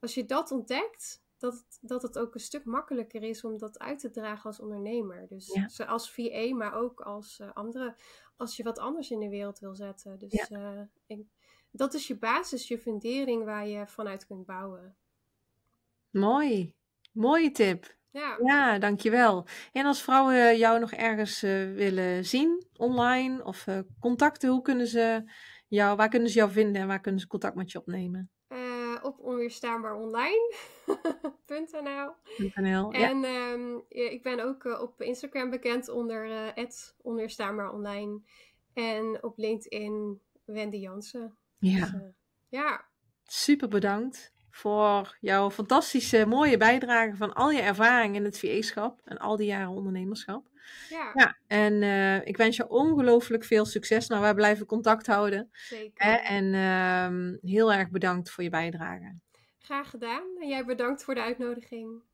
als je dat ontdekt, dat, het, dat het ook een stuk makkelijker is om dat uit te dragen als ondernemer. Dus als VA, maar ook als eh, andere, als je wat anders in de wereld wil zetten. Dus ja. ik dat is je basis, je fundering waar je vanuit kunt bouwen. Mooi. Mooie tip. Ja. ja, dankjewel. En als vrouwen jou nog ergens eh, willen zien, online of eh, contacten, hoe kunnen ze jou, waar kunnen ze jou vinden en waar kunnen ze contact met je opnemen? Eh, op onweerstaanbaaronline.nl ja. En ehm, ik ben ook op Instagram bekend onder onweerstaanbaaronline en op LinkedIn Wendy Jansen. Ja. Dus, eh, ja. Super bedankt voor jouw fantastische, mooie bijdrage van al je ervaring in het VE-schap en al die jaren ondernemerschap. Ja. ja en eh, ik wens je ongelooflijk veel succes. Nou, wij blijven contact houden. Zeker. En ehm, heel erg bedankt voor je bijdrage. Graag gedaan. En jij bedankt voor de uitnodiging.